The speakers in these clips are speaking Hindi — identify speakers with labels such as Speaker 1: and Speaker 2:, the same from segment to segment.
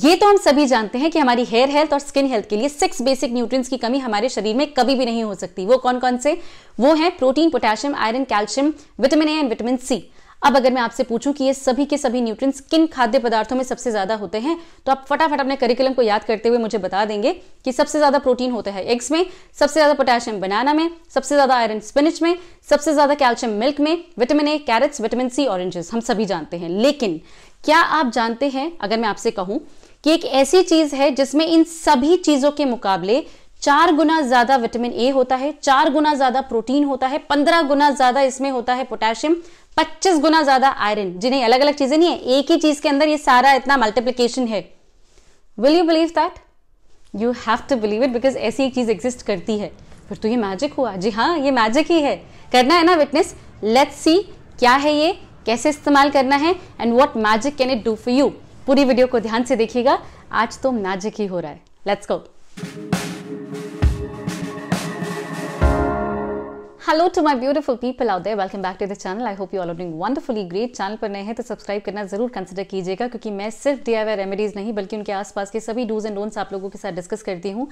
Speaker 1: ये तो हम सभी जानते हैं कि हमारी हेयर हेल्थ और स्किन हेल्थ के लिए सिक्स बेसिक न्यूट्रिएंट्स की कमी हमारे शरीर में कभी भी नहीं हो सकती वो कौन कौन से वो है protein potassium iron calcium vitamin A and vitamin C अब अगर मैं आपसे पूछूं कि ये सभी के सभी न्यूट्रिएंट्स किन खाद्य पदार्थों में सबसे ज्यादा होते हैं तो आप फटाफट अपने करिकुलम को याद करते हुए मुझे बता देंगे कि सबसे ज्यादा प्रोटीन होता है एग्स में सबसे ज्यादा पोटेशियम बनाना में सबसे ज्यादा आयरन स्पिनिच में सबसे ज्यादा कैल्शियम मिल्क में vitamin A carrots vitamin C oranges हम सभी जानते हैं लेकिन क्या आप जानते हैं अगर मैं आपसे कहूं कि एक ऐसी चीज है जिसमें इन सभी चीजों के मुकाबले चार गुना ज्यादा विटामिन ए होता है चार गुना ज्यादा प्रोटीन होता है पंद्रह गुना ज्यादा इसमें होता है पोटेशियम पच्चीस गुना ज्यादा आयरन जिन्हें अलग अलग चीजें नहीं है एक ही चीज के अंदर ये सारा इतना मल्टीप्लीकेशन है will you believe that you have to believe it because ऐसी एक चीज एग्जिस्ट करती है फिर तो ये मैजिक हुआ जी हाँ ये मैजिक ही है करना है ना विटनेस लेट्स सी क्या है ये कैसे इस्तेमाल करना है and what magic can it do for you पूरी वीडियो को ध्यान से देखिएगा आज तो मैजिक ही हो रहा है let's go hello to my beautiful people out there welcome back to the channel I hope you all are doing wonderfully great channel पर नए हैं तो सब्सक्राइब करना जरूर कंसिडर कीजिएगा क्योंकि मैं सिर्फ डी रेमेडीज नहीं बल्कि उनके आसपास के सभी डूज एंड डोंट्स आप लोगों के साथ डिस्कस करती हूँ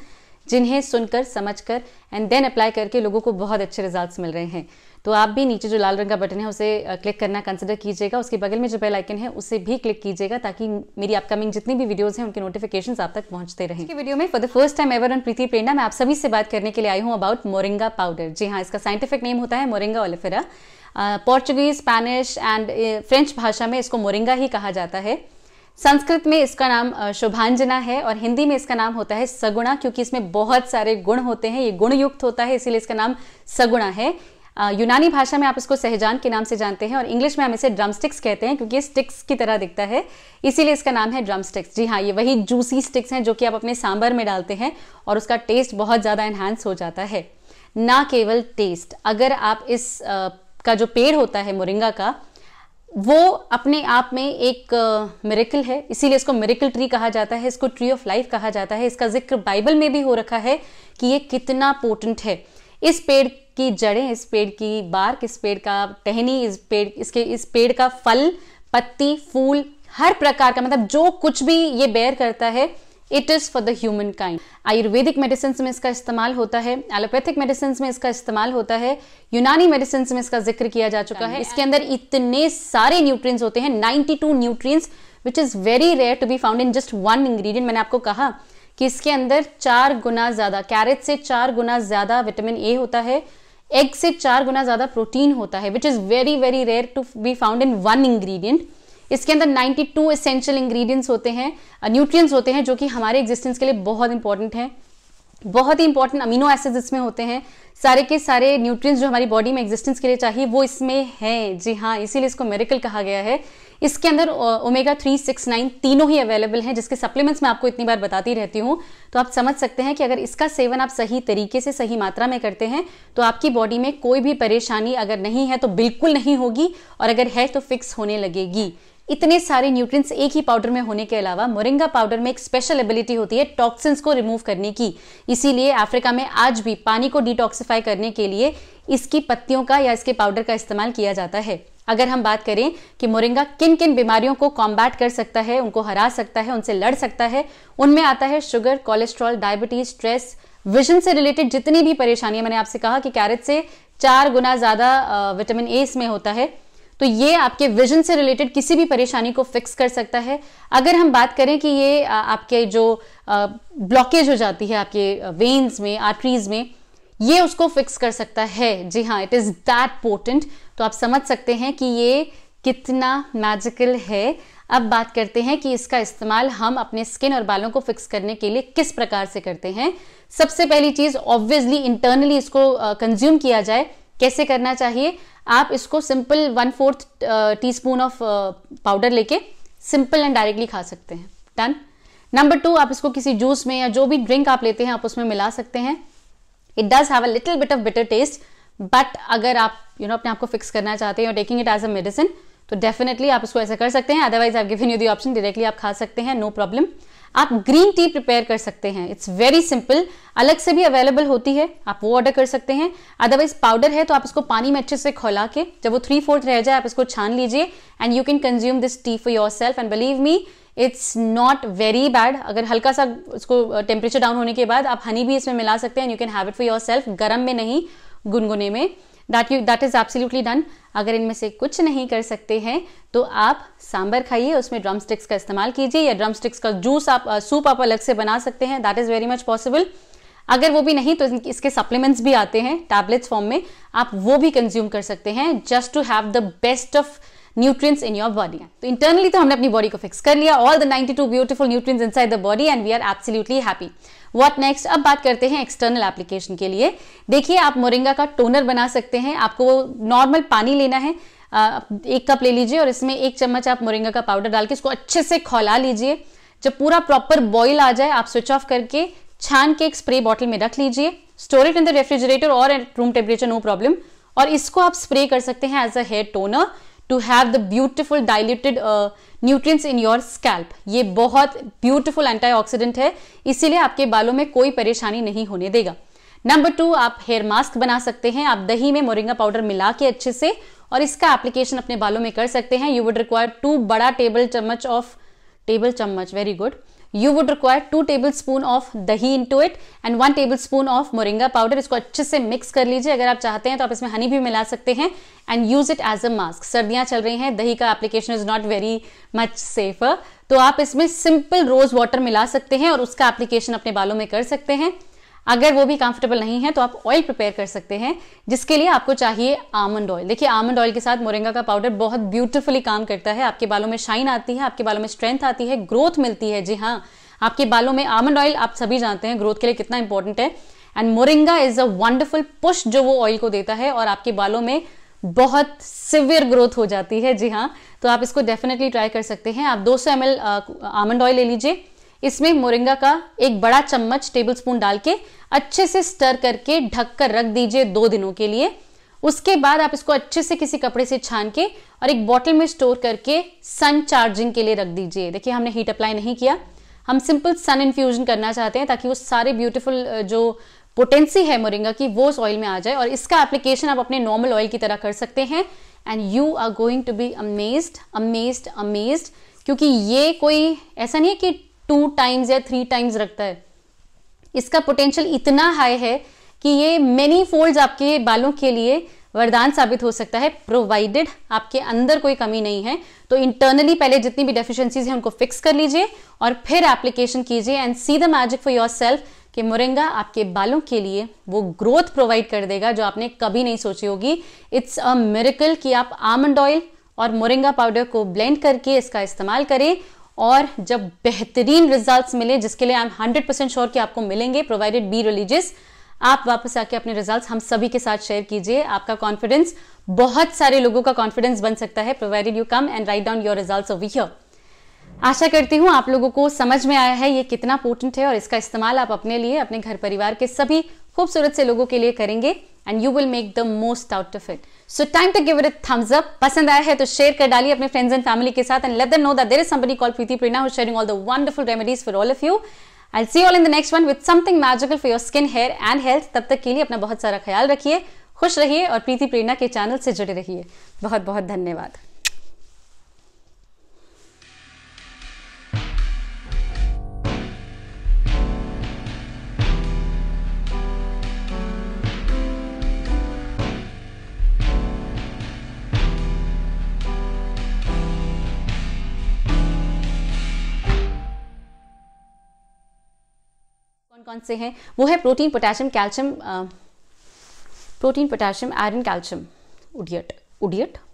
Speaker 1: जिन्हें सुनकर समझकर एंड देन अप्लाई करके लोगों को बहुत अच्छे रिजल्ट्स मिल रहे हैं तो आप भी नीचे जो लाल रंग का बटन है उसे क्लिक करना कंसिडर कीजिएगा उसके बगल में जो बेल आइकन है उसे भी क्लिक कीजिएगा ताकि मेरी अपकमिंग जितनी भी वीडियोस हैं उनके नोटिफिकेशन आप तक पहुंचते रहें इसके वीडियो में for the first time ever on Preeti Prerna मैं आप सभी से बात करने के लिए आई हूँ अबाउट मोरिंगा पाउडर जी हाँ इसका साइंटिफिक नेम होता है Moringa oleifera Portuguese Spanish and French भाषा में इसको मोरिंगा ही कहा जाता है संस्कृत में इसका नाम शोभांजना है और हिंदी में इसका नाम होता है सगुणा क्योंकि इसमें बहुत सारे गुण होते हैं ये गुण युक्त होता है इसीलिए इसका नाम सगुणा है यूनानी भाषा में आप इसको सहजान के नाम से जानते हैं और इंग्लिश में हम इसे ड्रमस्टिक्स कहते हैं क्योंकि ये स्टिक्स की तरह दिखता है इसीलिए इसका नाम है ड्रमस्टिक्स जी हाँ ये वही जूसी स्टिक्स हैं जो कि आप अपने सांबर में डालते हैं और उसका टेस्ट बहुत ज़्यादा एनहांस हो जाता है ना केवल टेस्ट अगर आप इस आ, का जो पेड़ होता है मोरिंगा का वो अपने आप में एक मेरेकल है इसीलिए इसको मेरेकल ट्री कहा जाता है इसको ट्री ऑफ लाइफ कहा जाता है इसका जिक्र बाइबल में भी हो रखा है कि ये कितना पोटेंट है इस पेड़ की जड़ें इस पेड़ की बार्क इस पेड़ का टहनी इस पेड़ इसके इस पेड़ का फल पत्ती फूल हर प्रकार का मतलब जो कुछ भी ये बेयर करता है it is for the human kind Ayurvedic medicine में इसका इस्तेमाल होता है एलोपैथिक मेडिसिन में इसका इस्तेमाल होता है यूनानी मेडिसिन में इसका जिक्र किया जा चुका है इसके अंदर इतने सारे न्यूट्रिएंट्स होते हैं 92 nutrients which is very rare to be found in just one ingredient मैंने आपको कहा कि इसके अंदर चार गुना ज़्यादा कैरेट से चार गुना ज़्यादा विटामिन ए होता है एग से चार गुना ज़्यादा प्रोटीन होता है which is very very rare to be found in one ingredient इसके अंदर 92 एसेंशियल इंग्रेडिएंट्स होते हैं न्यूट्रिएंट्स होते हैं जो कि हमारे एग्जिस्टेंस के लिए बहुत इंपॉर्टेंट हैं बहुत ही इंपॉर्टेंट अमीनो एसिड्स इसमें होते हैं सारे के सारे न्यूट्रिएंट्स जो हमारी बॉडी में एग्जिस्टेंस के लिए चाहिए वो इसमें है जी हाँ इसीलिए इसको मेरिकल कहा गया है इसके अंदर ओमेगा थ्री सिक्स नाइन तीनों ही अवेलेबल हैं जिसके सप्लीमेंट्स मैं आपको इतनी बार बताती रहती हूँ तो आप समझ सकते हैं कि अगर इसका सेवन आप सही तरीके से सही मात्रा में करते हैं तो आपकी बॉडी में कोई भी परेशानी अगर नहीं है तो बिल्कुल नहीं होगी और अगर है तो फिक्स होने लगेगी इतने सारे न्यूट्रिएंट्स एक ही पाउडर में होने के अलावा मोरिंगा पाउडर में एक स्पेशल एबिलिटी होती है टॉक्सिन्स को रिमूव करने की इसीलिए अफ्रीका में आज भी पानी को डिटॉक्सिफाई करने के लिए इसकी पत्तियों का या इसके पाउडर का इस्तेमाल किया जाता है अगर हम बात करें कि मोरिंगा किन किन बीमारियों को कॉम्बैट कर सकता है उनको हरा सकता है उनसे लड़ सकता है उनमें आता है sugar cholesterol diabetes stress vision से रिलेटेड जितनी भी परेशानियां मैंने आपसे कहा कि कैरेट से चार गुना ज्यादा विटामिन ए इसमें होता है तो ये आपके विजन से रिलेटेड किसी भी परेशानी को फिक्स कर सकता है अगर हम बात करें कि ये आपके जो ब्लॉकेज हो जाती है आपके वेन्स में आर्टरीज में ये उसको फिक्स कर सकता है जी हाँ इट इज़ दैट पोर्टेंट तो आप समझ सकते हैं कि ये कितना मैजिकल है अब बात करते हैं कि इसका इस्तेमाल हम अपने स्किन और बालों को फिक्स करने के लिए किस प्रकार से करते हैं सबसे पहली चीज़ ऑब्वियसली इंटरनली इसको कंज्यूम किया जाए कैसे करना चाहिए आप इसको simple one fourth teaspoon of powder लेके सिंपल एंड डायरेक्टली खा सकते हैं डन नंबर टू आप इसको किसी जूस में या जो भी ड्रिंक आप लेते हैं आप उसमें मिला सकते हैं it does have a little bit of bitter taste but अगर आप यू you नो know, अपने आप को फिक्स करना चाहते हैं और taking it as a medicine तो डेफिनेटली आप इसको ऐसा कर सकते हैं अदरवाइज आप given you the option directly आप खा सकते हैं नो no प्रॉब्लम आप ग्रीन टी प्रिपेयर कर सकते हैं इट्स वेरी सिंपल अलग से भी अवेलेबल होती है आप वो ऑर्डर कर सकते हैं अदरवाइज पाउडर है तो आप इसको पानी में अच्छे से खोला के जब वो थ्री फोर्थ रह जाए आप इसको छान लीजिए and you can consume this tea for yourself and believe me it's not very bad अगर हल्का सा उसको टेम्परेचर uh, डाउन होने के बाद आप हनी भी इसमें मिला सकते हैं and you can have it for yourself गर्म में नहीं गुनगुने में that you that is absolutely done अगर इनमें से कुछ नहीं कर सकते हैं तो आप सांबर खाइए उसमें ड्रम स्टिक्स का इस्तेमाल कीजिए या ड्रम स्टिक्स का जूस आप सूप आप अलग से बना सकते हैं that is very much possible अगर वो भी नहीं तो इसके सप्लीमेंट्स भी आते हैं टैबलेट्स फॉर्म में आप वो भी कंज्यूम कर सकते हैं just to have the best of nutrients in your body तो इंटरनली तो हमने अपनी बॉडी को फिक्स कर लिया all the 92 beautiful nutrients inside the body and we are absolutely happy what next अब बात करते हैं एक्सटर्नल एप्लीकेशन के लिए देखिए आप मोरिंगा का टोनर बना सकते हैं आपको नॉर्मल पानी लेना है एक कप ले लीजिए और इसमें एक चम्मच आप मोरिंगा का पाउडर डाल के इसको अच्छे से खौला लीजिए जब पूरा प्रॉपर बॉईल आ जाए आप स्विच ऑफ करके छान के एक स्प्रे बॉटल में रख लीजिए store it in the refrigerator और at room temperature no problem और इसको आप स्प्रे कर सकते हैं as a hair toner to have the beautiful diluted nutrients in your scalp ये बहुत ब्यूटिफुल एंटीऑक्सीडेंट है इसीलिए आपके बालों में कोई परेशानी नहीं होने देगा नंबर टू आप हेयर मास्क बना सकते हैं आप दही में मोरिंगा पाउडर मिला के अच्छे से और इसका एप्लीकेशन अपने बालों में कर सकते हैं यू वुड रिक्वायर टू बड़ा टेबल चम्मच ऑफ टेबल चम्मच very good you would require two tablespoon of दही into it and one tablespoon of moringa powder इसको अच्छे से मिक्स कर लीजिए अगर आप चाहते हैं तो आप इसमें हनी भी मिला सकते हैं and use it as a mask सर्दियां चल रही हैं दही का application is not very much safe तो आप इसमें सिंपल रोज वाटर मिला सकते हैं और उसका एप्लीकेशन अपने बालों में कर सकते हैं अगर वो भी कंफर्टेबल नहीं है तो आप ऑयल प्रिपेयर कर सकते हैं जिसके लिए आपको चाहिए आमंड ऑयल देखिए आमंड ऑयल के साथ मोरिंगा का पाउडर बहुत ब्यूटीफुली काम करता है आपके बालों में शाइन आती है आपके बालों में स्ट्रेंथ आती है ग्रोथ मिलती है जी हाँ आपके बालों में आमंड ऑयल आप सभी जानते हैं ग्रोथ के लिए कितना इंपॉर्टेंट है and moringa is a wonderful push जो वो ऑयल को देता है और आपके बालों में बहुत सिवियर ग्रोथ हो जाती है जी हाँ तो आप इसको डेफिनेटली ट्राई कर सकते हैं आप 200 सौ एम एल आमंड ऑयल ले लीजिए इसमें मोरिंगा का एक बड़ा चम्मच टेबल स्पून डाल के अच्छे से स्टर करके ढक कर रख दीजिए दो दिनों के लिए उसके बाद आप इसको अच्छे से किसी कपड़े से छान के और एक बॉटल में स्टोर करके सन चार्जिंग के लिए रख दीजिए देखिए हमने हीट अप्लाई नहीं किया हम सिंपल सन इन्फ्यूजन करना चाहते हैं ताकि वो सारे ब्यूटीफुल जो पोटेंसी है मोरिंगा की वो उस ऑयल में आ जाए और इसका एप्लीकेशन आप अपने नॉर्मल ऑयल की तरह कर सकते हैं and you are going to be amazed amazed amazed क्योंकि ये कोई ऐसा नहीं है कि टू टाइम्स या थ्री टाइम्स रखता है इसका पोटेंशियल इतना हाई है कि ये मेनी फोल्ड आपके बालों के लिए वरदान साबित हो सकता है प्रोवाइडेड आपके अंदर कोई कमी नहीं है तो इंटरनली पहले जितनी भी डेफिशिएंसीज हैं उनको फिक्स कर लीजिए और फिर एप्लीकेशन कीजिए and see the magic for yourself कि मुरंगा आपके बालों के लिए वो ग्रोथ प्रोवाइड कर देगा जो आपने कभी नहीं सोची होगी इट्स अ मेरिकल कि आप आमंड ऑयल और मोरिंगा पाउडर को ब्लेंड करके इसका इस्तेमाल करें और जब बेहतरीन रिजल्ट्स मिले जिसके लिए I am hundred percent sure कि आपको मिलेंगे प्रोवाइडेड बी रिलीजियस आप वापस आके अपने रिजल्ट्स हम सभी के साथ शेयर कीजिए आपका कॉन्फिडेंस बहुत सारे लोगों का कॉन्फिडेंस बन सकता है provided you come and write down your result of here आशा करती हूँ आप लोगों को समझ में आया है ये कितना इंपोर्टेंट है और इसका इस्तेमाल आप अपने लिए अपने घर परिवार के सभी खूबसूरत से लोगों के लिए करेंगे and you will make the most out of it so time to give it thumbs up पसंद आया है तो शेयर कर डालिए अपने फ्रेंड्स एंड फैमिली के साथ and let them know that there is somebody called Preeti Preena who sharing all the wonderful remedies for all of you I see all in the next one with something magical for your skin hair and health तब तक के लिए अपना बहुत सारा ख्याल रखिए खुश रहिए और प्रीति प्रेरणा के चैनल से जुड़े रहिए बहुत बहुत धन्यवाद कौन से हैं वो है protein potassium calcium protein potassium iron calcium उडियट उडियट